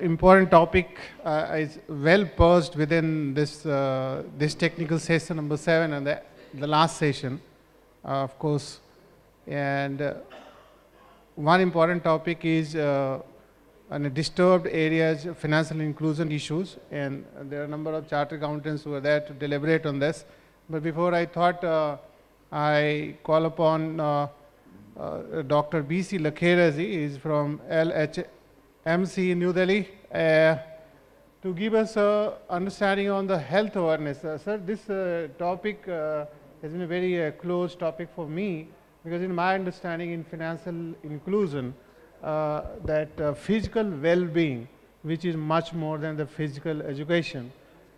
important topic uh, is well posed within this, uh, this technical session number seven and the, the last session, uh, of course. And uh, one important topic is on uh, disturbed areas, financial inclusion issues. And there are a number of chartered accountants who are there to deliberate on this. But before I thought, I call upon Dr. B.C. Lakherazi is from LH MC New Delhi uh, to give us an understanding on the health awareness. Uh, sir, this uh, topic has been a very close topic for me because in my understanding in financial inclusion, that physical well-being, which is much more than the physical education,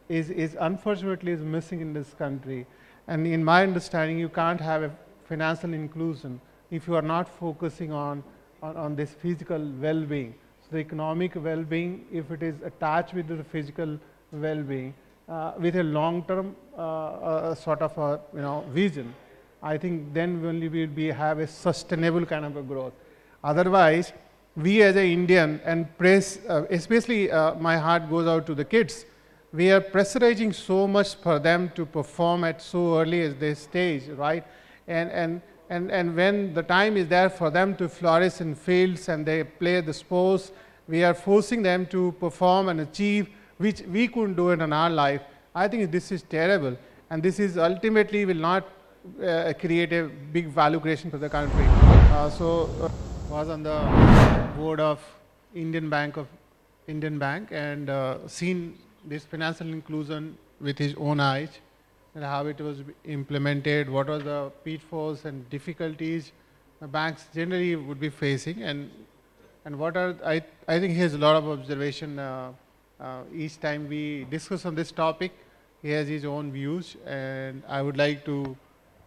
is, is unfortunately is missing in this country. And in my understanding, you can't have a financial inclusion if you are not focusing on, on, on this physical well-being the economic well-being if it is attached with the physical well-being uh, with a long-term uh, uh, sort of a you know vision, I think then only we will be have a sustainable kind of a growth. Otherwise, we as an Indian and press, uh, especially uh, my heart goes out to the kids. We are pressurizing so much for them to perform at so early as this stage, right? And and and, and when the time is there for them to flourish in fields and they play the sports, we are forcing them to perform and achieve which we couldn't do it in our life. I think this is terrible and this is ultimately will not uh, create a big value creation for the country. Uh, so uh, was on the board of Indian Bank of Indian Bank and uh, seen this financial inclusion with his own eyes and how it was implemented, what were the pitfalls and difficulties the banks generally would be facing, and and what are I I think he has a lot of observation. Uh, uh, each time we discuss on this topic, he has his own views, and I would like to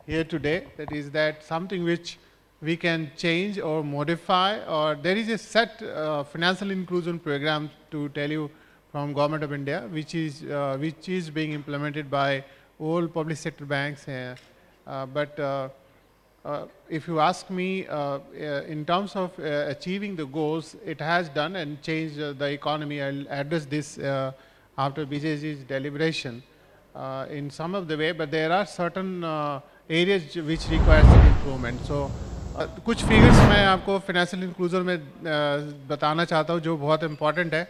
hear today that is that something which we can change or modify, or there is a set uh, financial inclusion program to tell you from Government of India, which is uh, which is being implemented by old public sector banks hain uh, but uh, Uh, if you ask me, uh, uh, in terms of uh, achieving the goals, it has done and changed uh, the economy. I'll address this uh, after BJG's deliberation uh, in some of the way, but there are certain uh, areas which requires improvement. So कुछ figures मैं आपको financial inclusion में बताना चाहता हूँ जो बहुत important है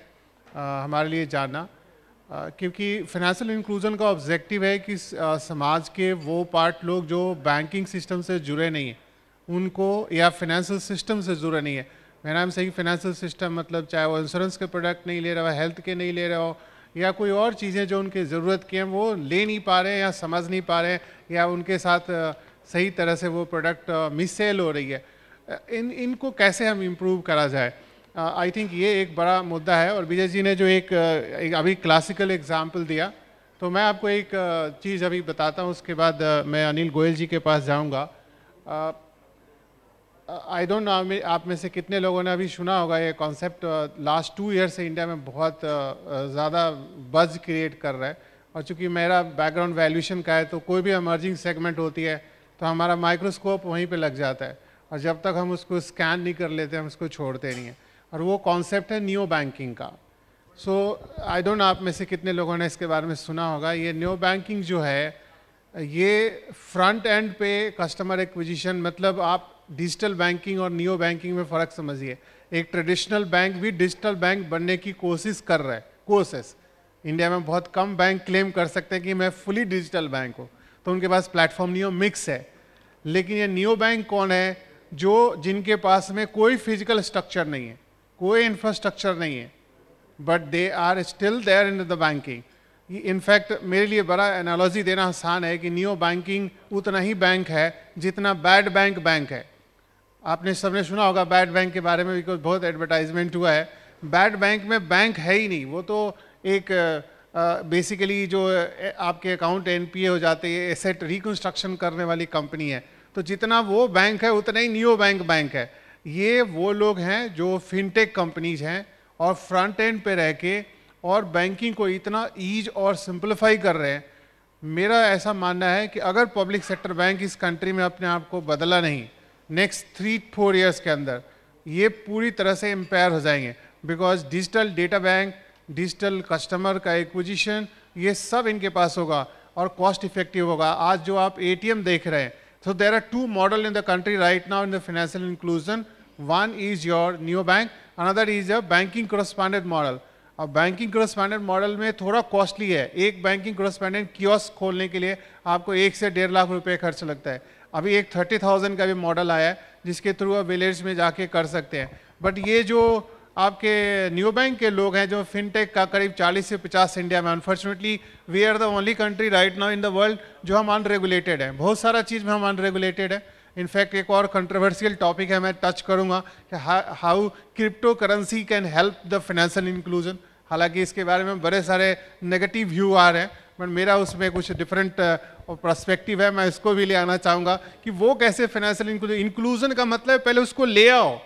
हमारे लिए जानना क्योंकि फाइनेंशियल इंक्लूजन का ऑब्जेक्टिव है कि समाज के वो पार्ट लोग जो बैंकिंग सिस्टम से जुड़े नहीं हैं उनको या फाइनेंशियल सिस्टम से जुड़े नहीं है मेरा नाम सही फाइनेंशियल सिस्टम मतलब चाहे वो इंश्योरेंस के प्रोडक्ट नहीं ले रहा हो हेल्थ के नहीं ले रहा हो या कोई और चीज़ें जो उनकी ज़रूरत की हैं वो ले नहीं पा रहे हैं या समझ नहीं पा रहे हैं या उनके साथ सही तरह से वो प्रोडक्ट मिस हो रही है इन इनको कैसे हम इम्प्रूव करा जाए आई uh, थिंक ये एक बड़ा मुद्दा है और विजय जी ने जो एक, uh, एक अभी क्लासिकल एग्जाम्पल दिया तो मैं आपको एक uh, चीज़ अभी बताता हूँ उसके बाद मैं अनिल गोयल जी के पास जाऊँगा आई डोंट नो आप में से कितने लोगों ने अभी सुना होगा ये कॉन्सेप्ट लास्ट टू ईयर से इंडिया में बहुत ज़्यादा बज क्रिएट कर रहा है और चूँकि मेरा बैकग्राउंड वैल्यूशन का है तो कोई भी एमर्जिंग सेगमेंट होती है तो हमारा माइक्रोस्कोप वहीं पे लग जाता है और जब तक हम उसको स्कैन नहीं कर लेते हम उसको छोड़ते नहीं हैं और वो कॉन्सेप्ट है न्यू बैंकिंग का सो आई डोंट आप में से कितने लोगों ने इसके बारे में सुना होगा ये न्यू बैंकिंग जो है ये फ्रंट एंड पे कस्टमर एक्विजिशन मतलब आप डिजिटल बैंकिंग और न्यू बैंकिंग में फ़र्क समझिए एक ट्रेडिशनल बैंक भी डिजिटल बैंक बनने की कोशिश कर रहा है कोशिस इंडिया में बहुत कम बैंक क्लेम कर सकते हैं कि मैं फुली डिजिटल बैंक हूँ तो उनके पास प्लेटफॉर्म नियो मिक्स है लेकिन ये नियो बैंक कौन है जो जिनके पास में कोई फिजिकल स्ट्रक्चर नहीं है कोई इंफ्रास्ट्रक्चर नहीं है but they are still there in the banking in fact मेरे लिए बड़ा एनालॉजी देना आसान है कि न्यू बैंकिंग उतना ही बैंक है जितना बैड बैंक बैंक है आपने सबने सुना होगा बैड बैंक के बारे में बिकॉज बहुत एडवर्टाइजमेंट हुआ है बैड बैंक में बैंक है ही नहीं वो तो एक बेसिकली जो आपके अकाउंट एन हो जाते हैं एसेट रिकन्स्ट्रक्शन करने वाली कंपनी है तो जितना वो बैंक है उतना ही न्यू बैंक बैंक है ये वो लोग हैं जो फिनटेक कंपनीज हैं और फ्रंट एंड पे रह के और बैंकिंग को इतना ईज और सिंप्लीफाई कर रहे हैं मेरा ऐसा मानना है कि अगर पब्लिक सेक्टर बैंक इस कंट्री में अपने आप को बदला नहीं नेक्स्ट थ्री फोर ईयर्स के अंदर ये पूरी तरह से एम्पायर हो जाएंगे because digital data bank digital customer का एक्विजिशन ये सब इनके पास होगा और कॉस्ट इफेक्टिव होगा आज जो आप एटीएम देख रहे हैं So there are two models in the country right now in the financial inclusion. One is your new bank, another is a banking correspondent model. अब बैंकिंग करस्पेंडेंट मॉडल में थोड़ा कॉस्टली है एक बैंकिंग करस्पेंडेंट कियोस्क खोलने के लिए आपको एक से डेढ़ लाख रुपए खर्च लगता है अभी एक थर्टी थाउजेंड का भी मॉडल आया है जिसके थ्रू आप विलेज में जाके कर सकते हैं बट ये जो आपके न्यू बैंक के लोग हैं जो फिनटेक का करीब 40 से 50 इंडिया में unfortunately we are the only country right now in the world जो हम अनरेगुलेटेड हैं बहुत सारा चीज़ में हम अनरेगुलेटेड हैं इनफैक्ट एक और कंट्रोवर्शियल टॉपिक है मैं टच करूँगा कि how crypto currency can help the financial inclusion हालांकि इसके बारे में बड़े सारे नेगेटिव व्यू आ रहे हैं बट मेरा उसमें कुछ डिफरेंट प्रस्पेक्टिव uh, है मैं इसको भी ले आना चाहूँगा कि वो कैसे फाइनेंशियल इंक्लूजन इंक्लूजन का मतलब पहले उसको ले आओ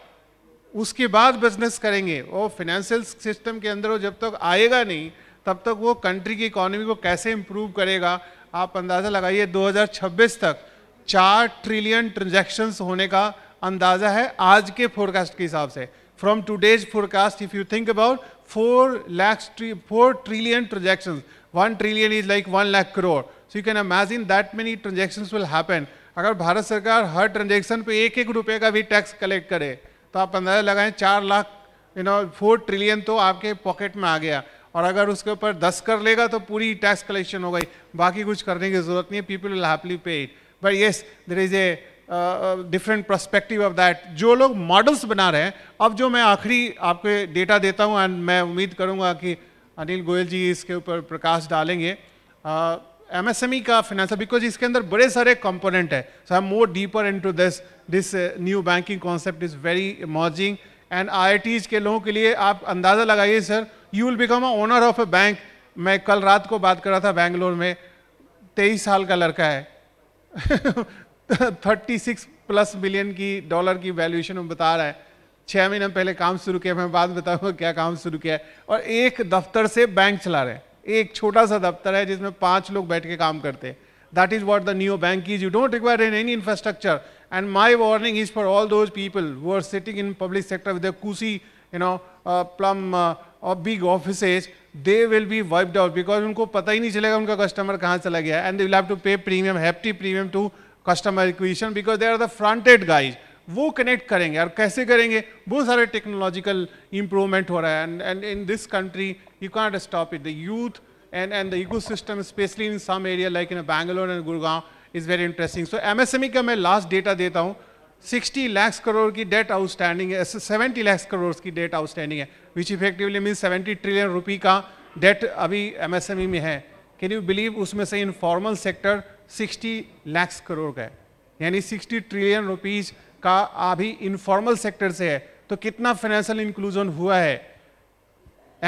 उसके बाद बिजनेस करेंगे वो फाइनेंशियल सिस्टम के अंदर वो जब तक आएगा नहीं तब तक वो कंट्री की इकोनॉमी को कैसे इम्प्रूव करेगा आप अंदाज़ा लगाइए 2026 तक चार ट्रिलियन ट्रांजेक्शन्स होने का अंदाज़ा है आज के फोरकास्ट के हिसाब से from today's forecast if you think about four lakhs four trillion transaction one trillion is like one lakh crore so you can imagine that many transaction will happen अगर भारत सरकार हर ट्रांजेक्शन पे एक एक रुपये का भी टैक्स कलेक्ट करे तो आप अंदाजा लगाएं चार lakh you know four trillion तो आपके पॉकेट में आ गया और अगर उसके ऊपर दस कर लेगा तो पूरी टैक्स कलेक्शन हो गई बाकी कुछ करने की जरूरत नहीं है people will happily pay it but yes there is a different perspective of that जो लोग मॉडल्स बना रहे हैं अब जो मैं आखिरी आपके डेटा देता हूँ एंड मैं उम्मीद करूँगा कि अनिल गोयल जी इसके ऊपर प्रकाश डालेंगे uh, एमएसएमई e का फाइनेंस बिकॉज इसके अंदर बड़े सारे कंपोनेंट है so I am more deeper to this this new banking concept is very amazing and I के लोगों के लिए आप अंदाज़ा लगाइए sir you will become a owner of a bank मैं कल रात को बात कर रहा था बैंगलोर में तेईस साल का लड़का है थर्टी सिक्स प्लस मिलियन की डॉलर की वैल्यूएशन में बता रहा है छः महीने पहले काम शुरू किया मैं बाद बताऊँगा क्या काम शुरू किया है और एक दफ्तर से बैंक चला रहे हैं एक छोटा सा दफ्तर है जिसमें पांच लोग बैठ के काम करते हैं that is what the new bank is you don't require in any infrastructure and my warning is for all those people who are sitting in public sector with कुसी यू नो प्लम और big office they will be wiped out because उनको पता ही नहीं चलेगा उनका customer कहाँ चला गया and they will have to pay premium hefty premium to customer equation because they are the fronted guys वो कनेक्ट करेंगे और कैसे करेंगे बहुत सारे टेक्नोलॉजिकल इंप्रूवमेंट हो रहा है and and in this country you can't stop it the youth and and the ecosystem specially in some area like in Bangalore and Gurgaon is very interesting so M S M E का मैं last data देता हूँ sixty lakhs crore की debt outstanding है seventy lakhs crore की debt outstanding है which effectively mean seventy trillion rupee का debt अभी एम एस एम ई में है कैन यू बिलीव उसमें से informal sector sixty lakhs crore का है यानी सिक्सटी ट्रिलियन रुपीज़ का अभी इनफॉर्मल सेक्टर से है तो कितना फाइनेंशियल इंक्लूजन हुआ है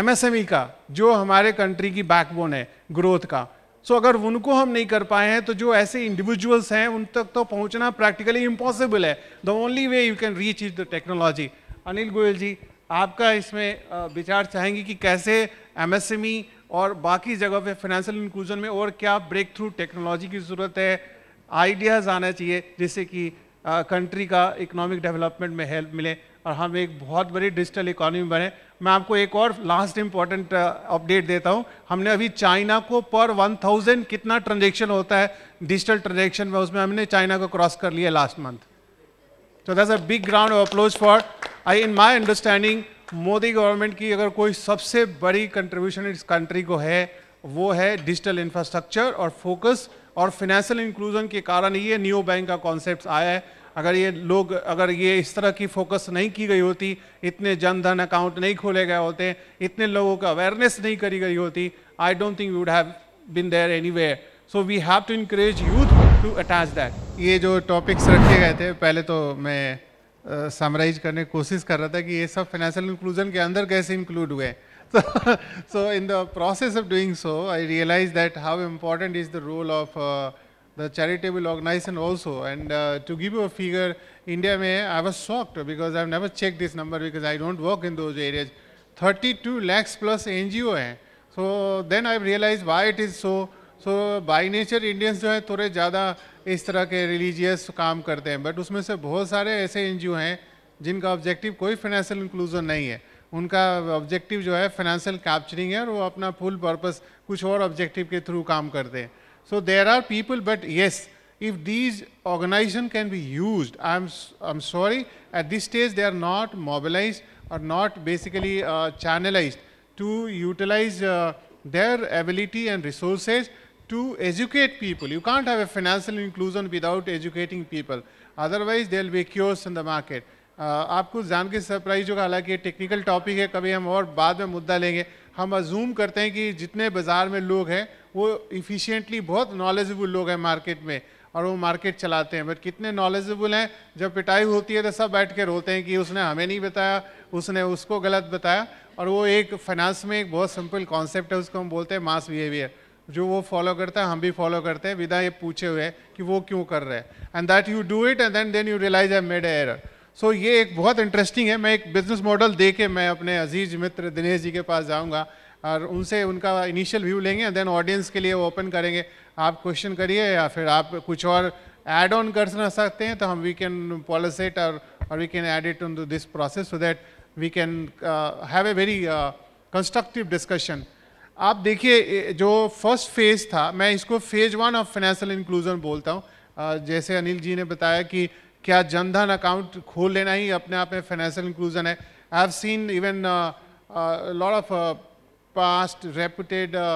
एमएसएमई e का जो हमारे कंट्री की बैकबोन है ग्रोथ का सो so, अगर उनको हम नहीं कर पाए हैं तो जो ऐसे इंडिविजुअल्स हैं उन तक तो पहुंचना प्रैक्टिकली इम्पॉसिबल है the only way you can reach is the technology Anil Goyal ji आपका इसमें विचार चाहेंगे कि कैसे एमएसएमई e और बाकी जगह पे फाइनेंशियल इंक्लूजन में और क्या ब्रेक थ्रू टेक्नोलॉजी की ज़रूरत है आइडियाज़ आना चाहिए जिससे कि कंट्री का इकोनॉमिक डेवलपमेंट में हेल्प मिले और हम एक बहुत बड़ी डिजिटल इकोनॉमी बने मैं आपको एक और लास्ट इम्पॉर्टेंट अपडेट देता हूँ हमने अभी चाइना को पर 1000 कितना ट्रांजेक्शन होता है डिजिटल ट्रांजेक्शन में उसमें हमने चाइना को क्रॉस कर लिया लास्ट मंथ तो that's a big ground of applause for I in my understanding Modi government की अगर कोई सबसे बड़ी कंट्रीब्यूशन इस कंट्री को है वो है डिजिटल इंफ्रास्ट्रक्चर और फोकस और फिनेंशियल इंक्लूजन के कारण ये न्यू बैंक का कॉन्सेप्ट आया है अगर ये लोग अगर ये इस तरह की फोकस नहीं की गई होती इतने जन धन अकाउंट नहीं खोले गए होते इतने लोगों का अवेयरनेस नहीं करी गई होती I don't think would have been there any so we have to encourage youth to attach that ये जो टॉपिक्स रखे गए थे पहले तो मैं समराइज करने की कोशिश कर रहा था कि ये सब फाइनेंशियल इंक्लूजन के अंदर कैसे इंक्लूड हुए so in the process of doing so I realize that how important is the role of the charitable organization also. And uh, to give you a figure, India may, I was shocked because I've never checked this number because I don't work in those areas. 32 lakhs plus NGO hai So then I realized why it is so. So by nature Indians jo hai thore ज़्यादा is tarah ke religious kaam karte hain but usme se bahut sare aise ngo hain jinka objective koi financial inclusion nahi hai उनका objective जो है financial capturing है और वो अपना full purpose कुछ और ऑब्जेक्टिव के थ्रू काम करते हैं So there are people, but yes, if these organization can be used, I'm, I'm sorry, at this stage they are not mobilized or not basically uh, channelized to utilize uh, their ability and resources to educate people. You can't have a financial inclusion without educating people. Otherwise, there will be chaos in the market. Uh, आपको जान के surprise होगा हालांकि technical topic है कभी हम और बाद में मुद्दा लेंगे हम अजूम करते हैं कि जितने बाज़ार में लोग हैं वो इफ़िशियंटली बहुत नॉलेजेबल लोग हैं मार्केट में और वो मार्केट चलाते हैं बट कितने नॉलेजेबल हैं जब पिटाई होती है तो सब बैठ के रोते हैं कि उसने हमें नहीं बताया उसने उसको गलत बताया और वो एक फाइनेंस में एक बहुत सिंपल कॉन्सेप्ट है उसको हम बोलते हैं मास बिहेवियर जो वो फॉलो करता है हम भी फॉलो करते हैं विदा ये पूछे हुए कि वो क्यों कर रहे हैं and that you do it and then then you realize I made air so ये एक बहुत इंटरेस्टिंग है मैं एक बिजनेस मॉडल दे के मैं अपने अजीज मित्र दिनेश जी के पास जाऊँगा और उनसे उनका इनिशियल व्यू लेंगे देन ऑडियंस के लिए वो ओपन करेंगे आप क्वेश्चन करिए या फिर आप कुछ और एड ऑन कर सकते हैं तो हम वी कैन पॉलिसेट और we can add it in this process so that we can have a very constructive discussion आप देखिए जो फर्स्ट फेज था मैं इसको phase one of financial inclusion बोलता हूँ जैसे अनिल जी ने बताया कि क्या जनधन अकाउंट खोल लेना ही अपने आप में फाइनेंशियल इंक्लूजन है I have seen even lot of past reputed uh,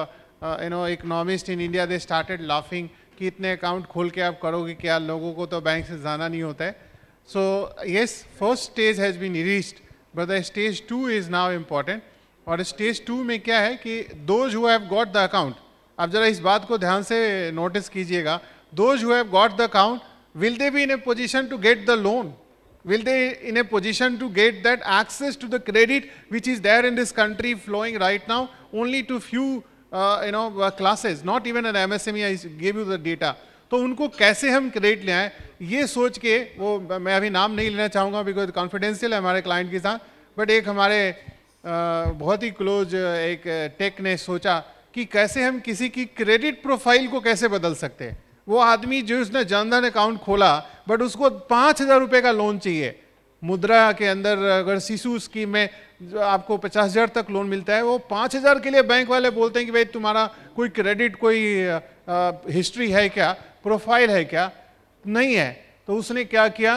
uh, you know economists in India they started laughing कि इतने अकाउंट खोल के आप करोगे क्या लोगों को तो बैंक से जाना नहीं होता है so yes first stage has been reached but the stage two is now important और स्टेज टू में क्या है कि those who have got the account आप ज़रा इस बात को ध्यान से नोटिस कीजिएगा those who have got the account will they be in a position to get the loan will they in a position to get that access to the credit which is there in this country flowing right now only to few uh, you know uh, classes not even an MSME I gave you the data तो उनको कैसे हम credit ले आए ये सोच के वो मैं अभी नाम नहीं लेना चाहूँगा बिकॉज कॉन्फिडेंशियल है हमारे क्लाइंट के साथ बट एक हमारे आ, बहुत ही क्लोज एक टेक ने सोचा कि कैसे हम किसी की क्रेडिट प्रोफाइल को कैसे बदल सकते हैं वो आदमी जो उसने जनधन अकाउंट खोला बट उसको पाँच हज़ार रुपये का लोन चाहिए मुद्रा के अंदर अगर शिशु स्कीम में आपको पचास हज़ार तक लोन मिलता है वो पाँच हज़ार के लिए बैंक वाले बोलते हैं कि भाई तुम्हारा कोई क्रेडिट कोई हिस्ट्री है क्या प्रोफाइल है क्या नहीं है तो उसने क्या किया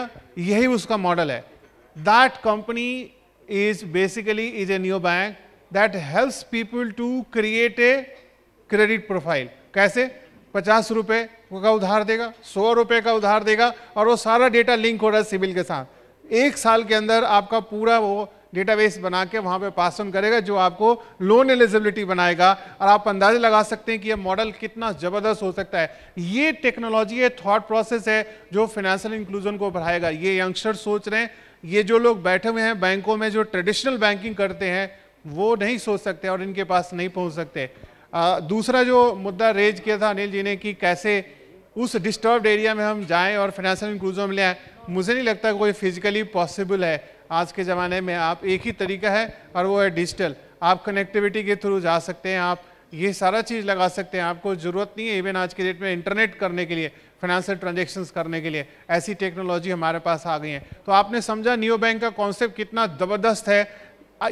यही उसका मॉडल है that company is basically is a new bank that helps people to create a credit profile कैसे पचास रुपये का उधार देगा सौ रुपये का उधार देगा और वो सारा डेटा लिंक हो रहा है सिविल के साथ एक साल के अंदर आपका पूरा वो डेटाबेस बना के वहाँ पे पास ऑन करेगा जो आपको लोन एलिजिबिलिटी बनाएगा और आप अंदाजे लगा सकते हैं कि यह मॉडल कितना ज़बरदस्त हो सकता है ये टेक्नोलॉजी है थॉट प्रोसेस है जो फाइनेंशियल इंक्लूजन को बढ़ाएगा ये यंगस्टर सोच रहे हैं ये जो लोग बैठे हुए हैं बैंकों में जो ट्रेडिशनल बैंकिंग करते हैं वो नहीं सोच सकते और इनके पास नहीं पहुँच सकते आ, दूसरा जो मुद्दा रेज किया था अनिल जी ने कि कैसे उस डिस्टर्ब एरिया में हम जाएं और फाइनेंशियल इंक्लूजन में ले आए मुझे नहीं लगता कोई फिजिकली पॉसिबल है आज के ज़माने में आप एक ही तरीका है और वो है डिजिटल आप कनेक्टिविटी के थ्रू जा सकते हैं आप ये सारा चीज़ लगा सकते हैं आपको ज़रूरत नहीं है इवन आज के डेट में इंटरनेट करने के लिए फाइनेंशियल ट्रांजेक्शन्स करने के लिए ऐसी टेक्नोलॉजी हमारे पास आ गई है तो आपने समझा न्यू बैंक का कॉन्सेप्ट कितना ज़बरदस्त है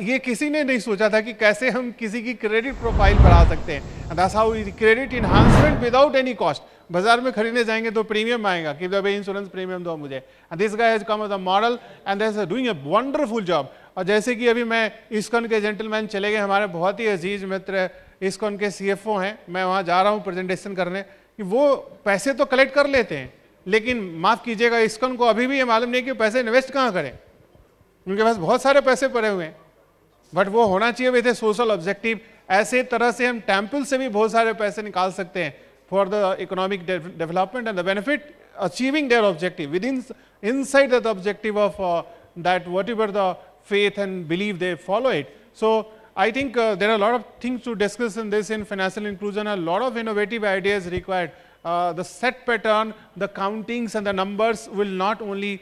ये किसी ने नहीं सोचा था कि कैसे हम किसी की क्रेडिट प्रोफाइल बढ़ा सकते हैं दस how credit enhancement without any cost बाजार में खरीदने जाएंगे तो प्रीमियम आएगा कि भाई इंश्योरेंस प्रीमियम दो मुझे this guy has come as a model and this doing a wonderful job और जैसे कि अभी मैं इसकॉन के जेंटलमैन चले गए हमारे बहुत ही अजीज मित्र इसकॉन के सी हैं मैं वहाँ जा रहा हूँ प्रेजेंटेशन करने कि वो पैसे तो कलेक्ट कर लेते हैं लेकिन माफ़ कीजिएगा इसकॉन को अभी भी ये मालूम नहीं कि पैसे इन्वेस्ट कहाँ करें उनके पास बहुत सारे पैसे पड़े हुए हैं But वो होना चाहिए विद ए सोशल ऑब्जेक्टिव ऐसे तरह से हम टेम्पल से भी बहुत सारे the निकाल सकते हैं for the achieving their objective within inside the objective of uh, that whatever the faith and belief they follow it. So, I think uh, there are a lot of things to discuss in this in financial inclusion a lot of innovative ideas required. Uh, the set pattern, the countings and the numbers will not only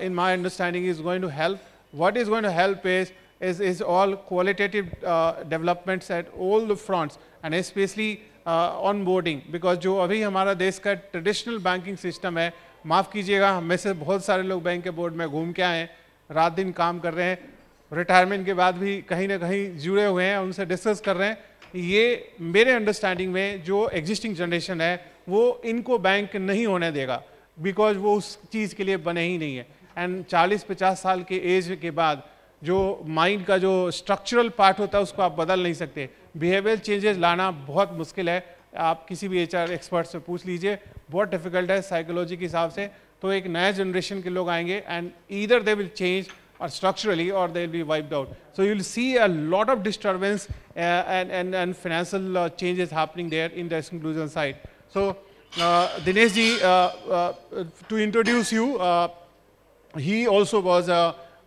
in my understanding is going to help. What is going to help is is, is all qualitative uh, developments at all the fronts and especially onboarding uh, because जो अभी हमारा देश का traditional banking system है माफ़ कीजिएगा हमें से बहुत सारे लोग बैंक के बोर्ड में घूम के आए हैं रात दिन काम कर रहे हैं रिटायरमेंट के बाद भी कहीं ना कहीं जुड़े हुए हैं उनसे डिस्कस कर रहे हैं ये मेरे अंडरस्टैंडिंग में जो एग्जिस्टिंग जनरेशन है वो इनको बैंक नहीं होने देगा बिकॉज वो उस चीज़ के लिए बने ही नहीं है एंड 40-50 साल के एज के बाद जो माइंड का जो स्ट्रक्चरल पार्ट होता है उसको आप बदल नहीं सकते बिहेवियर चेंजेस लाना बहुत मुश्किल है आप किसी भी एचआर एक्सपर्ट से पूछ लीजिए बहुत डिफिकल्ट है साइकोलॉजी के हिसाब से तो एक नया जनरेशन के लोग आएंगे and either they will change or structurally or they will be wiped out so you will see a lot of disturbance and and financial changes happening there in the inclusion side so Dinesh ji to introduce you he also was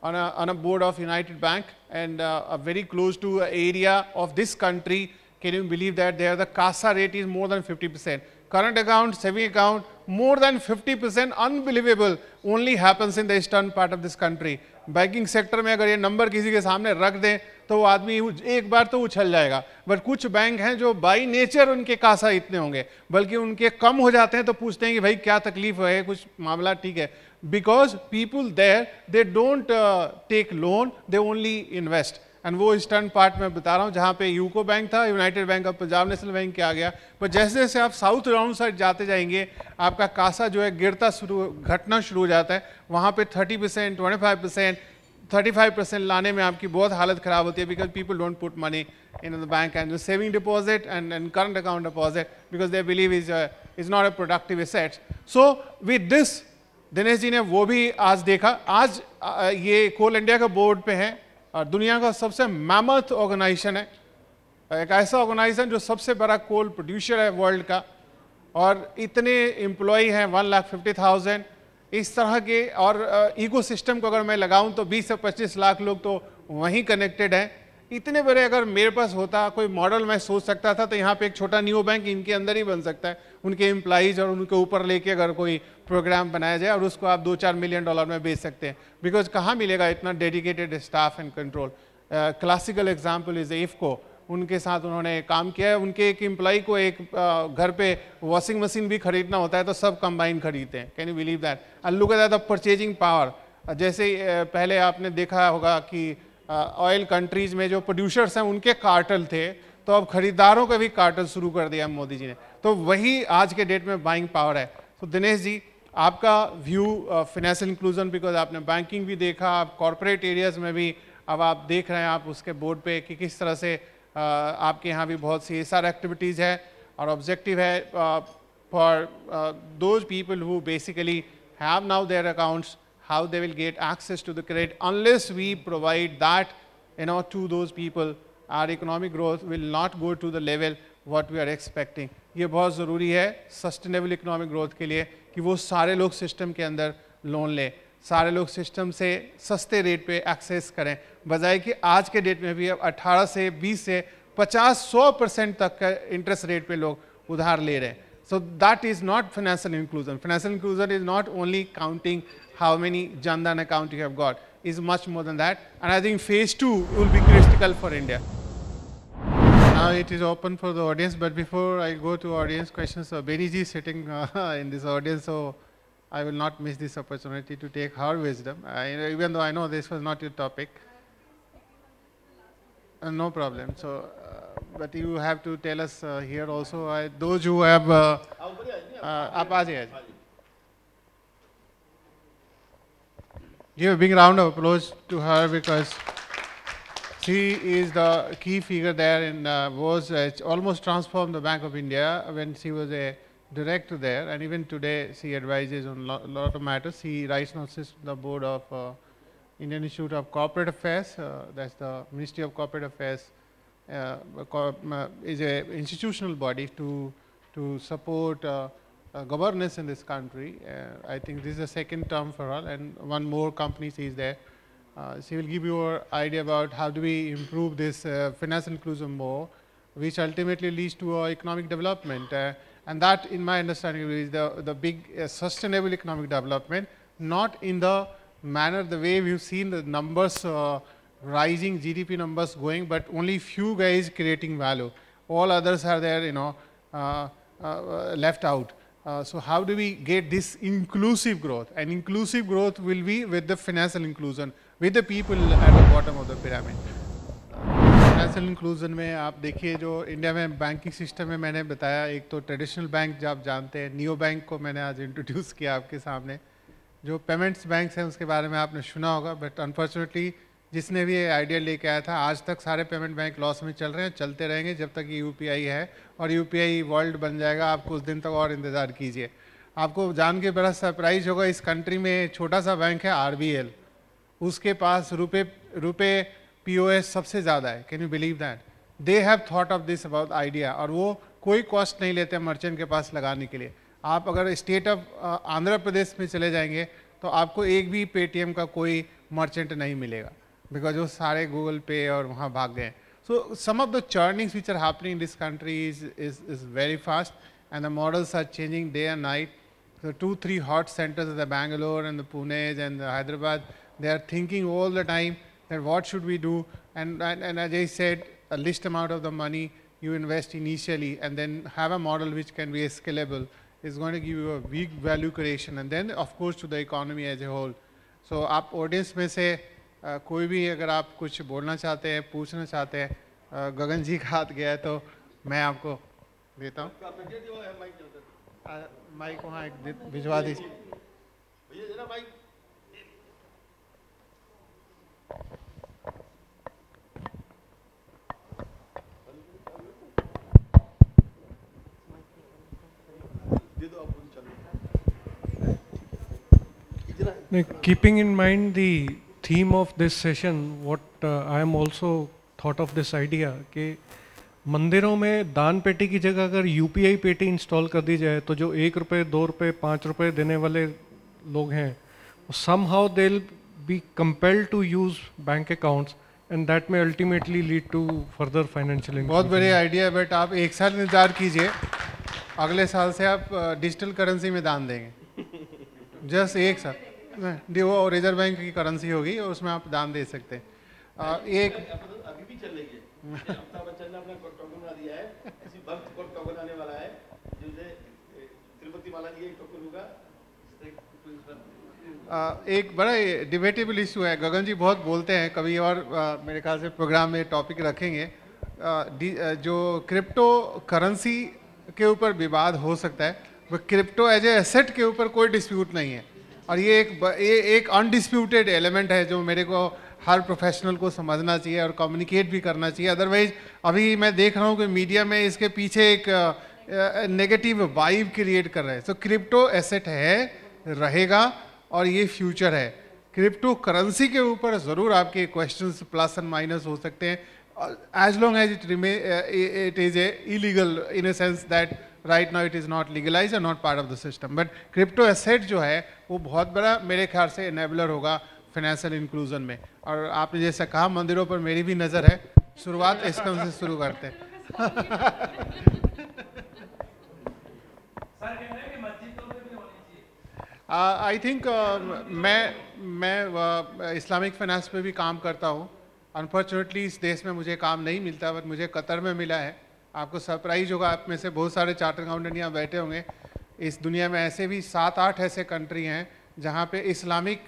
on a, on a board of United Bank and uh, a very close to area of this country. Can you believe that there the CASA rate is more than 50%? Current account, saving account, more than 50% unbelievable only happens in the eastern part of this country. Banking sector, में अगर ये number किसी के सामने रख दें तो वो आदमी एक बार तो उछल जाएगा बट कुछ बैंक हैं जो बाई नेचर उनके कासा इतने होंगे बल्कि उनके कम हो जाते हैं तो पूछते हैं कि भाई क्या तकलीफ है कुछ मामला ठीक है because people there they don't take loan they only invest and वो ईस्टर्न पार्ट में बता रहा हूँ जहाँ पे यूको बैंक था United Bank of Punjab National Bank के आ गया पर जैसे जैसे आप साउथ राउंड साइड जाते जाएंगे आपका कासा जो है गिरता शुरू घटना शुरू हो जाता है वहाँ पे thirty percent twenty five percent thirty five percent लाने में आपकी बहुत हालत ख़राब होती है because people don't put money in the bank and saving deposit and and current account deposit because they believe is is not a productive assets so with this Dinesh ji ने वो भी आज देखा आज ये कोल इंडिया का बोर्ड पे है और दुनिया का सबसे मैमथ ऑर्गेनाइजेशन है एक ऐसा ऑर्गेनाइजेशन जो सबसे बड़ा कोल प्रोड्यूसर है वर्ल्ड का और इतने एम्प्लॉय हैं वन लाख फिफ्टी थाउजेंड इस तरह के और इको सिस्टम को अगर मैं लगाऊं तो 20 से 25 लाख लोग तो वहीं कनेक्टेड हैं इतने बड़े अगर मेरे पास होता कोई मॉडल मैं सोच सकता था तो यहाँ पे एक छोटा न्यू बैंक इनके अंदर ही बन सकता है उनके एम्प्लॉज और उनके ऊपर लेके अगर कोई प्रोग्राम बनाया जाए और उसको आप दो चार मिलियन डॉलर में बेच सकते हैं बिकॉज कहाँ मिलेगा इतना dedicated staff and control classical example is IFFCO उनके साथ उन्होंने काम किया है उनके एक एम्प्लॉय को एक uh, घर पे वॉशिंग मशीन भी खरीदना होता है तो सब कंबाइन खरीदते हैं कैन यू बिलीव दैट अल्लू का दैट परचेजिंग पावर जैसे uh, पहले आपने देखा होगा कि ऑयल uh, कंट्रीज में जो प्रोड्यूसर्स हैं उनके कार्टल थे तो अब खरीदारों का भी कार्टल शुरू कर दिया मोदी जी ने तो वही आज के डेट में बाइंग पावर है तो दिनेश जी आपका व्यू फिनेंशियल इंक्लूजन बिकॉज आपने बैंकिंग भी देखा आप कॉरपोरेट एरियाज में भी अब आप देख रहे हैं आप उसके बोर्ड पे कि किस तरह से uh, आपके यहाँ भी बहुत सी एस एक्टिविटीज़ है और ऑब्जेक्टिव है for those people who basically have now their accounts how they will get access to the credit unless we provide that you know to those people our economic growth will not go to the level what we are expecting ये बहुत ज़रूरी है sustainable economic growth के लिए कि वो सारे लोग सिस्टम के अंदर लोन लें सारे लोग सिस्टम से सस्ते रेट पे एक्सेस करें बजाय कि आज के डेट में भी अब 18 से 20 से 50 सौ परसेंट तक का इंटरेस्ट रेट पे लोग उधार ले रहे हैं so that is not financial inclusion financial inclusion is not only counting how many Jandan account you have got is much more than that and I think phase two will be critical for India Now it is open for the audience, but before I go to audience questions, so Ji is sitting uh, in this audience, so I will not miss this opportunity to take her wisdom, I, even though I know this was not your topic. Uh, no problem. So, uh, but you have to tell us uh, here also, I, those who have... Uh, uh, have a big round of applause to her because he is the key figure there and uh, was uh, almost transformed the Bank of India when she was a director there and even today she advises on a lo lot of matters. She writes now sits the board of uh, Indian Institute of Corporate Affairs, uh, that's the Ministry of Corporate Affairs, uh, uh, is an institutional body to, to support governance in this country. I think this is the second term for her and one more company she is there. Uh, she will give you an idea about how do we improve this uh, financial inclusion more, which ultimately leads to economic development. Uh, and that, in my understanding, is the, the big uh, sustainable economic development, not in the manner, the way we've seen the numbers rising, GDP numbers going, but only few guys creating value. All others are there, you know, left out. so how do we get this inclusive growth? And inclusive growth will be with the financial inclusion, with the people at the bottom of the pyramid. Financial inclusion में आप देखिए जो India में banking system में मैंने बताया एक तो ट्रेडिशनल बैंक जो आप जानते हैं नियो बैंक को मैंने आज इंट्रोड्यूस किया आपके सामने जो पेमेंट्स बैंक्स हैं उसके बारे में आपने सुना होगा बट अनफॉर्चुनेटली जिसने भी ये आइडिया लेके आया था आज तक सारे पेमेंट बैंक लॉस में चल रहे हैं चलते रहेंगे जब तक यू है और यू वर्ल्ड बन जाएगा आप कुछ दिन तक और इंतज़ार कीजिए आपको जान के बड़ा सरप्राइज होगा इस कंट्री में छोटा सा बैंक है आर उसके पास रुपये रुपये पी सबसे ज़्यादा है can you believe that they have thought of this about idea और वो कोई कॉस्ट नहीं लेते मर्चेंट के पास लगाने के लिए आप अगर state of uh, Andhra Pradesh में चले जाएंगे तो आपको एक भी पेटीएम का कोई मर्चेंट नहीं मिलेगा because those sare Google Pay or wahan bhag So some of the churnings which are happening in this country is, is, is very fast and the models are changing day and night. So two, three hot centers, the Bangalore and the Pune and the Hyderabad, they are thinking all the time that what should we do? And, and, and as I said, a list amount of the money you invest initially and then have a model which can be scalable is going to give you a big value creation and then of course to the economy as a whole. So आप audience say, कोई भी अगर आप कुछ बोलना चाहते हैं पूछना चाहते हैं गगन जी का हाथ गया है तो मैं आपको देता हूँ माइक वहाँ एक भिजवा दीजिए keeping in mind the theme of this session what I am also thought of this idea कि मंदिरों में दान पेटी की जगह अगर यू पी आई पेटी इंस्टॉल कर दी जाए तो जो एक रुपये दो रुपये पाँच रुपये देने वाले लोग हैं somehow they be compelled to use bank accounts and that में ultimately lead to further financial बहुत बड़े आइडिया बट आप एक साल इंतजार कीजिए अगले साल से आप डिजिटल uh, करेंसी में दान देंगे जस्ट एक साल डिओ वो रिजर्व बैंक की करेंसी होगी और उसमें आप दान दे सकते हैं एक अभी भी चल रही है टोकन बना दिया है भक्त को टोकन आने वाला है जिसे एक टोकन होगा एक बड़ा डिबेटेबल इशू है गगन जी बहुत बोलते हैं कभी और मेरे ख्याल से प्रोग्राम में टॉपिक रखेंगे जो क्रिप्टो करेंसी के ऊपर विवाद हो सकता है क्रिप्टो एज ए एसेट के ऊपर कोई डिस्प्यूट नहीं है और ये एक ये एक अनडिस्प्यूटेड एलिमेंट है जो मेरे को हर प्रोफेशनल को समझना चाहिए और कम्युनिकेट भी करना चाहिए अदरवाइज अभी मैं देख रहा हूँ कि मीडिया में इसके पीछे एक नेगेटिव वाइब क्रिएट कर रहे हैं सो क्रिप्टो एसेट है रहेगा और ये फ्यूचर है क्रिप्टो करेंसी के ऊपर ज़रूर आपके क्वेश्चन प्लस एंड माइनस हो सकते हैं as long as it remain it is a illegal in a sense that right now it is not legalize and not part of the system but crypto asset जो है वो बहुत बड़ा मेरे ख्याल से इनेबलर होगा फाइनेंशियल इंक्लूजन में और आपने जैसा कहा मंदिरों पर मेरी भी नज़र है शुरुआत इसकम से शुरू करते आई थिंक uh, uh, मैं मैं इस्लामिक uh, फाइनेंस पे भी काम करता हूँ अनफॉर्चुनेटली इस देश में मुझे काम नहीं मिलता बट मुझे कतर में मिला है आपको सरप्राइज होगा आप में से बहुत सारे चार्टर अकाउंटेंट यहाँ बैठे होंगे इस दुनिया में ऐसे भी सात आठ ऐसे कंट्री हैं जहाँ पे इस्लामिक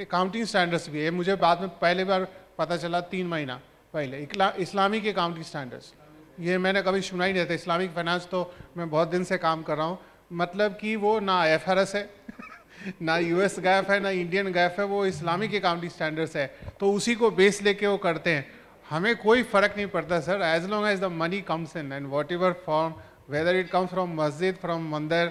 अकाउंटिंग स्टैंडर्ड्स भी है मुझे बाद में पहले बार पता चला तीन महीना पहले इस्लामिक अकाउंटिंग स्टैंडर्ड्स ये मैंने कभी सुना ही नहीं था इस्लामिक फाइनेंस तो मैं बहुत दिन से काम कर रहा हूँ मतलब कि वो ना एफ है ना यूएस गैफ है ना इंडियन गैफ है वो इस्लामिक अकाउंटिंग स्टैंडर्ड्स है तो उसी को बेस लेके वो करते हैं हमें कोई फ़र्क नहीं पड़ता sir as long as the money comes in and whatever form whether it comes from मस्जिद फ्रॉम मंदिर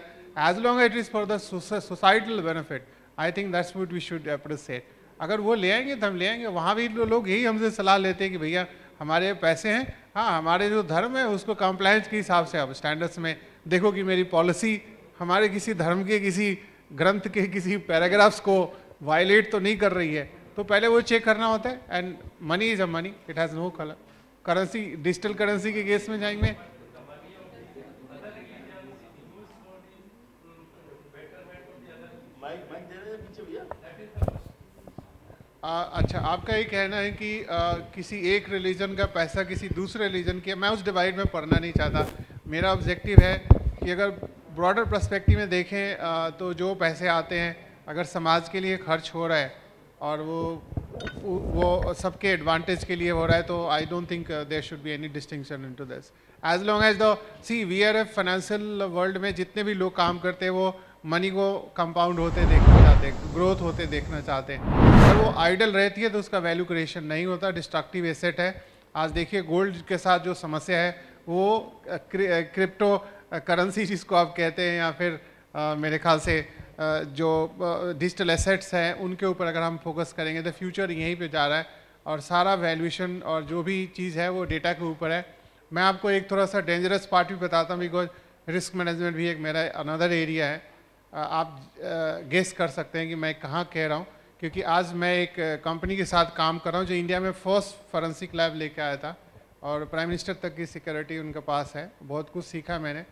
as long it is for the societal benefit I think that's what we should appreciate अगर वो ले आएंगे तो हम ले आएंगे वहाँ भी लोग यही हमसे सलाह लेते हैं कि भैया हमारे पैसे हैं हाँ हमारे जो धर्म है उसको कंप्लायंस के हिसाब से आप स्टैंडर्ड्स में देखो कि मेरी पॉलिसी हमारे किसी धर्म के किसी ग्रंथ के किसी पैराग्राफ्स को वायलेट तो नहीं कर रही है तो पहले वो चेक करना होता है and money is a money it has no colour currency digital currency के केस में जाएंगे आ, अच्छा आपका ये कहना है कि आ, किसी एक रिलीजन का पैसा किसी दूसरे रिलीजन के मैं उस डिवाइड में पढ़ना नहीं चाहता मेरा ऑब्जेक्टिव है कि अगर ब्रॉडर प्रस्पेक्टिव में देखें आ, तो जो पैसे आते हैं अगर समाज के लिए खर्च हो रहा है और वो वो सबके एडवांटेज के लिए हो रहा है तो I don't think there should be any distinction in to this as long as the C V R F financial world में जितने भी लोग काम करते हैं वो मनी को कंपाउंड होते देखना चाहते हैं ग्रोथ होते देखना चाहते हैं अगर वो आइडल रहती है तो उसका वैल्यू क्रिएशन नहीं होता डिस्ट्रक्टिव एसेट है आज देखिए गोल्ड के साथ जो समस्या है वो crypto uh, currency uh, uh, जिसको आप कहते हैं या फिर आ, मेरे ख्याल से जो डिजिटल एसेट्स हैं उनके ऊपर अगर हम फोकस करेंगे तो फ्यूचर यहीं पे जा रहा है और सारा वैल्यूएशन और जो भी चीज़ है वो डेटा के ऊपर है मैं आपको एक थोड़ा सा डेंजरस पार्ट भी बताता हूँ बिकॉज रिस्क मैनेजमेंट भी एक मेरा अनदर एरिया है आप गेस कर सकते हैं कि मैं कहाँ कह रहा हूँ क्योंकि आज मैं एक कंपनी के साथ काम कर रहा हूँ जो इंडिया में फर्स्ट फॉरेंसिक लैब लेके आया था और प्राइम मिनिस्टर तक की सिक्योरिटी उनके पास है बहुत कुछ सीखा मैंने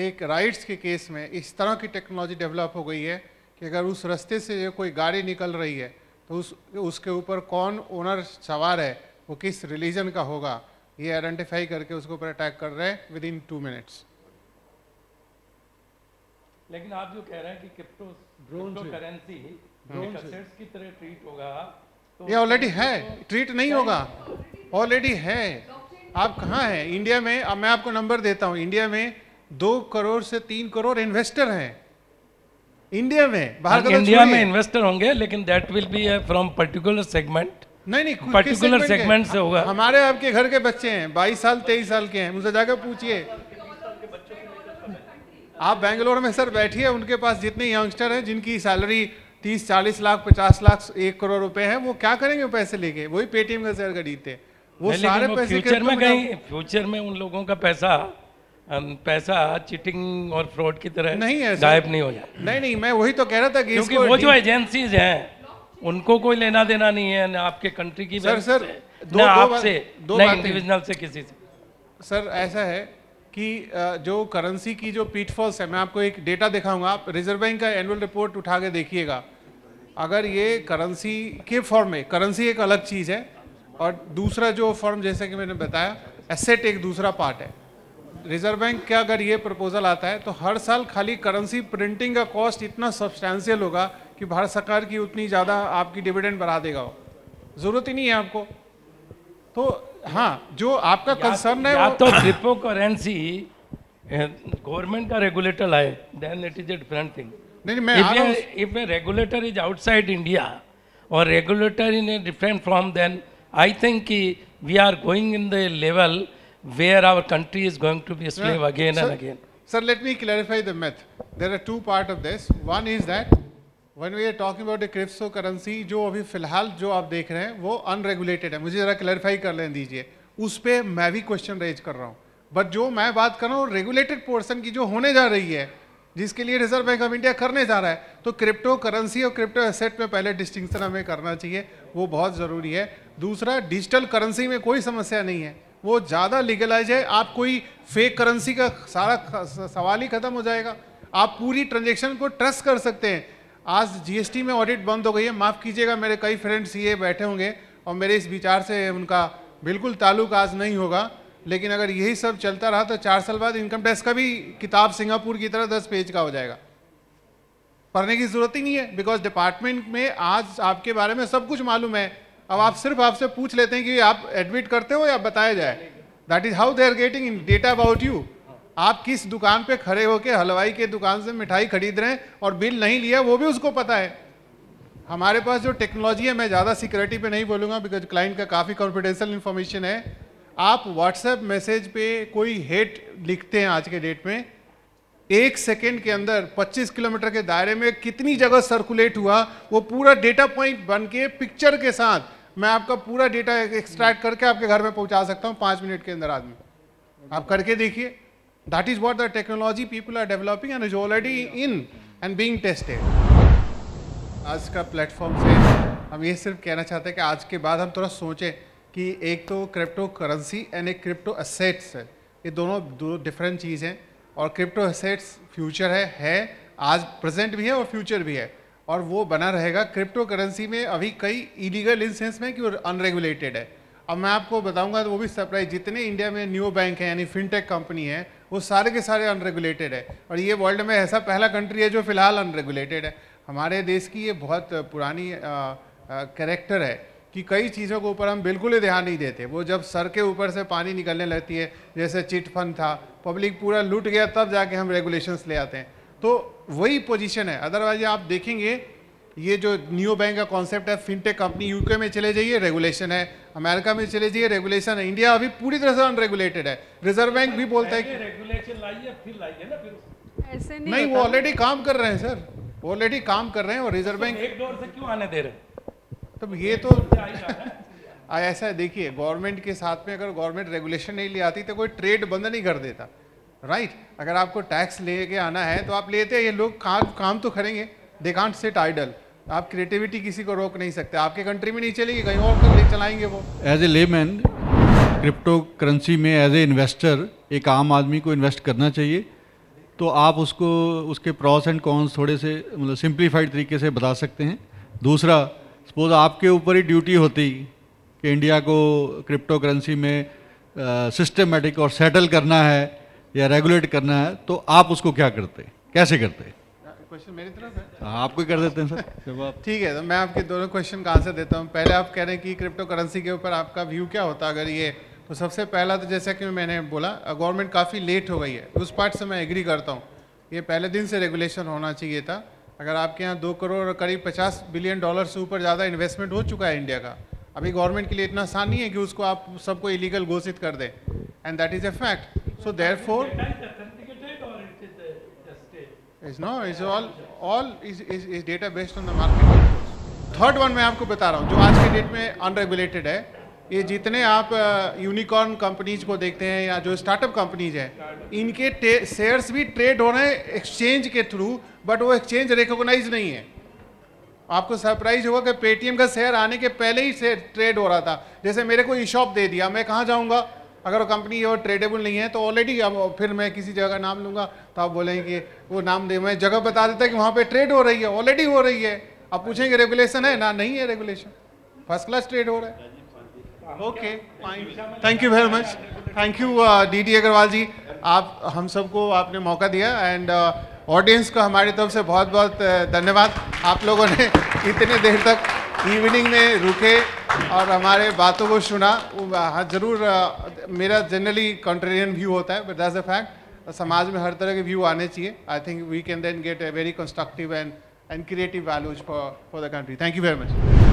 एक राइट्स के केस में इस तरह की टेक्नोलॉजी डेवलप हो गई है कि अगर उस रास्ते से कोई गाड़ी निकल रही है तो उस उसके ऊपर कौन ओनर सवार है वो किस रिलीजन का होगा ये आइडेंटिफाई करके उसके ऊपर अटैक कर रहे हैं विद इन टू मिनट्स लेकिन आप जो कह रहे हैं कि क्रिप्टो ड्रोन करेंसी ड्रोन की तरह ट्रीट होगा तो ये ऑलरेडी है ट्रीट नहीं होगा ऑलरेडी है आप कहाँ हैं इंडिया में अब मैं आपको नंबर देता हूँ इंडिया में दो करोड़ से तीन करोड़ इन्वेस्टर हैं इंडिया में बाहर हाँ, का तो इंडिया में इन्वेस्टर होंगे लेकिन that will be from particular segment नहीं नहीं पर्टिकुलर सेगमेंट से होगा हमारे आपके घर के बच्चे हैं बाईस साल तेईस साल के हैं मुझे जाकर पूछिए आप बेंगलोर में सर बैठिए उनके पास जितने यंगस्टर हैं जिनकी सैलरी तीस चालीस लाख पचास लाख एक करोड़ रुपए हैं वो क्या करेंगे पैसे लेके वही पेटीएम का शेयर खरीदते वो सारे पैसे फ्यूचर में कहीं फ्यूचर में उन लोगों का पैसा पैसा चिटिंग और फ्रॉड की तरह नहीं गायब नहीं हो जाए नहीं नहीं मैं वही तो कह रहा था कि क्योंकि वो जो एजेंसीज हैं उनको कोई लेना देना नहीं है ना आपके कंट्री की सर सर ना आपसे ना इंडिविजुअल से किसी से सर ऐसा है कि जो करेंसी की जो पीटफॉल्स है मैं आपको एक डेटा दिखाऊंगा आप रिजर्व बैंक का एनुअल रिपोर्ट उठा के देखिएगा अगर ये करेंसी के फॉर्म में करेंसी एक अलग चीज़ है और दूसरा जो फॉर्म जैसे कि मैंने बताया एसेट एक दूसरा पार्ट है रिजर्व बैंक का अगर ये प्रपोजल आता है तो हर साल खाली करेंसी प्रिंटिंग का कॉस्ट इतना सब्सटैंशियल होगा कि भारत सरकार की उतनी ज़्यादा आपकी डिविडेंड बढ़ा देगा वो ज़रूरत ही नहीं है आपको तो हाँ जो आपका कंसर्न तो- है तो क्रिप्टो करेंसी गवर्नमेंट का रेगुलेटर लाए then it is a different thing नहीं मैं if a regulator is outside India और regulator in a different from then I think कि we are going in the level where our country is going to be a slave yeah. again sir, and again. Sir, let me clarify the myth. There are two part of this. One is that when we are talking about the cryptocurrency, जो अभी फिलहाल जो आप देख रहे हैं वो unregulated है मुझे ज़रा clarify कर लें दीजिए उस पर मैं भी question raise कर रहा हूँ बट जो मैं बात कर रहा हूँ रेगुलेटेड पोर्सन की जो होने जा रही है जिसके लिए रिजर्व बैंक ऑफ इंडिया करने जा रहा है तो क्रिप्टो करेंसी और क्रिप्टो एसेट में पहले डिस्टिंक्शन हमें करना चाहिए वो बहुत ज़रूरी है दूसरा डिजिटल करेंसी में कोई समस्या नहीं है वो ज़्यादा लीगलाइज है आप कोई फेक करेंसी का सारा सवाल ही खत्म हो जाएगा आप पूरी ट्रांजेक्शन को ट्रस्ट कर सकते हैं आज जीएसटी में ऑडिट बंद हो गई है माफ़ कीजिएगा मेरे कई फ्रेंड्स ये बैठे होंगे और मेरे इस विचार से उनका बिल्कुल ताल्लुक आज नहीं होगा लेकिन अगर यही सब चलता रहा तो चार साल बाद इनकम टैक्स का भी किताब सिंगापुर की तरह दस पेज का हो जाएगा पढ़ने की ज़रूरत ही नहीं है बिकॉज डिपार्टमेंट में आज आपके बारे में सब कुछ मालूम है अब आप सिर्फ आपसे पूछ लेते हैं कि आप एडमिट करते हो या बताया जाए that is how they are getting in data about you आप किस दुकान पे खड़े होकर हलवाई के दुकान से मिठाई खरीद रहे हैं और बिल नहीं लिया वो भी उसको पता है हमारे पास जो टेक्नोलॉजी है मैं ज़्यादा सिक्योरिटी पे नहीं बोलूँगा बिकॉज क्लाइंट का काफ़ी कॉन्फिडेंशियल इन्फॉर्मेशन है आप व्हाट्सएप मैसेज पे कोई हेट लिखते हैं आज के डेट में एक सेकेंड के अंदर 25 किलोमीटर के दायरे में कितनी जगह सर्कुलेट हुआ वो पूरा डेटा पॉइंट बन के पिक्चर के साथ मैं आपका पूरा डेटा एक्सट्रैक्ट करके आपके घर में पहुंचा सकता हूँ पाँच मिनट के अंदर आदमी आप करके देखिए that is what the technology people are developing and is already in and being tested आज का प्लेटफॉर्म से हम ये सिर्फ कहना चाहते हैं कि आज के बाद हम थोड़ा सोचें कि एक तो क्रिप्टो करेंसी एंड एक क्रिप्टो असेट्स है ये दोनों दो डिफरेंट चीज़ हैं और क्रिप्टो असेट्स फ्यूचर है है आज प्रेजेंट भी है और फ्यूचर भी है और वो बना रहेगा क्रिप्टो करेंसी में अभी कई इलीगल इन सेंस में कि वो अनरेगुलेटेड है अब मैं आपको बताऊंगा तो वो भी सरप्राइज जितने इंडिया में न्यू बैंक है यानी फिनटेक कंपनी है वो सारे के सारे अनरेगुलेटेड है और ये वर्ल्ड में ऐसा पहला कंट्री है जो फिलहाल अनरेगुलेटेड है हमारे देश की ये बहुत पुरानी करेक्टर है कि कई चीज़ों के ऊपर हम बिल्कुल ही ध्यान नहीं देते वो जब सर के ऊपर से पानी निकलने लगती है जैसे चिट फंड था पब्लिक पूरा लूट गया तब जाके हम रेगुलेशंस ले आते हैं तो वही पोजीशन है अदरवाइज आप देखेंगे ये जो न्यू बैंक का कॉन्सेप्ट है फिनटेक कंपनी यूके में चले जाइए रेगुलेशन है अमेरिका में चले जाइए रेगुलेशन है इंडिया अभी पूरी तरह से अनरेगुलेटेड है रिजर्व बैंक भी बोलता है कि रेगुलेशन लाइए फिर लाइए ना फिर ऐसे नहीं, नहीं वो ऑलरेडी काम कर रहे हैं सर ऑलरेडी काम कर रहे हैं और रिजर्व बैंक एक दौर से क्यों आने दे रहे तब तो ये तो ऐसा है देखिए गवर्नमेंट के साथ में अगर गवर्नमेंट रेगुलेशन नहीं ले आती तो कोई ट्रेड बंद नहीं कर देता राइट right? अगर आपको टैक्स लेके आना है तो आप लेते हैं ये लोग काम काम तो करेंगे दे कांट सिट आइडल आप क्रिएटिविटी किसी को रोक नहीं सकते आपके कंट्री में नहीं चलेगी कहीं और तो चलाएंगे वो as a layman crypto currency में एज ए इन्वेस्टर एक आम आदमी को इन्वेस्ट करना चाहिए तो आप उसको उसके प्रॉस एंड कॉन्स थोड़े से मतलब सिंप्लीफाइड तरीके से बता सकते हैं दूसरा सपोज आपके ऊपर ही ड्यूटी होती कि इंडिया को क्रिप्टो करेंसी में सिस्टमेटिक और सेटल करना है या रेगुलेट करना है तो आप उसको क्या करते कैसे करते क्वेश्चन मेरी तरफ है हाँ, कर देते हैं सर जवाब ठीक है तो मैं आपके दोनों क्वेश्चन का आंसर देता हूँ पहले आप कह रहे हैं कि क्रिप्टो करेंसी के ऊपर आपका व्यू क्या होता अगर ये तो सबसे पहला तो जैसा कि मैंने बोला गवर्नमेंट काफ़ी लेट हो गई है उस पार्ट से मैं एग्री करता हूँ ये पहले दिन से रेगुलेशन होना चाहिए था अगर आपके यहाँ दो करोड़ करीब पचास बिलियन डॉलर से ऊपर ज़्यादा इन्वेस्टमेंट हो चुका है इंडिया का अभी गवर्नमेंट के लिए इतना आसान नहीं है कि उसको आप सबको इलीगल घोषित कर दें and that is a fact so therefore is no is all all is is data based on the market third one मैं आपको बता रहा हूँ जो आज के डेट में अनरेगुलेटेड है ये जितने आप यूनिकॉर्न uh, कंपनीज को देखते हैं या जो स्टार्टअप कंपनीज है इनके शेयर्स भी ट्रेड हो रहे हैं एक्सचेंज के थ्रू बट वो एक्सचेंज रिकोगनाइज नहीं है आपको सरप्राइज होगा कि पेटीएम का शेयर आने के पहले ही ट्रेड हो रहा था जैसे मेरे को ई शॉप दे दिया मैं कहाँ जाऊँगा अगर वो कंपनी और ट्रेडेबल नहीं है तो ऑलरेडी फिर मैं किसी जगह का नाम लूँगा तो आप बोलेंगे कि वो नाम दे मैं जगह बता देता कि वहाँ पर ट्रेड हो रही है ऑलरेडी हो रही है आप पूछेंगे रेगुलेशन है ना नहीं है रेगुलेशन फर्स्ट क्लास ट्रेड हो रहा है okay thank you very much thank you D D Agrawal ji आप हम सबको आपने मौका दिया एंड uh, ऑडियंस को हमारी तरफ से बहुत बहुत धन्यवाद आप लोगों ने इतने देर तक इवनिंग में रुके और हमारे बातों को सुना हाँ ज़रूर मेरा जनरली कॉन्ट्रेरियन व्यू होता है बट दैट्स अ फैक्ट समाज में हर तरह के व्यू आने चाहिए I think we can then get a very constructive and and creative values for for the country thank you very much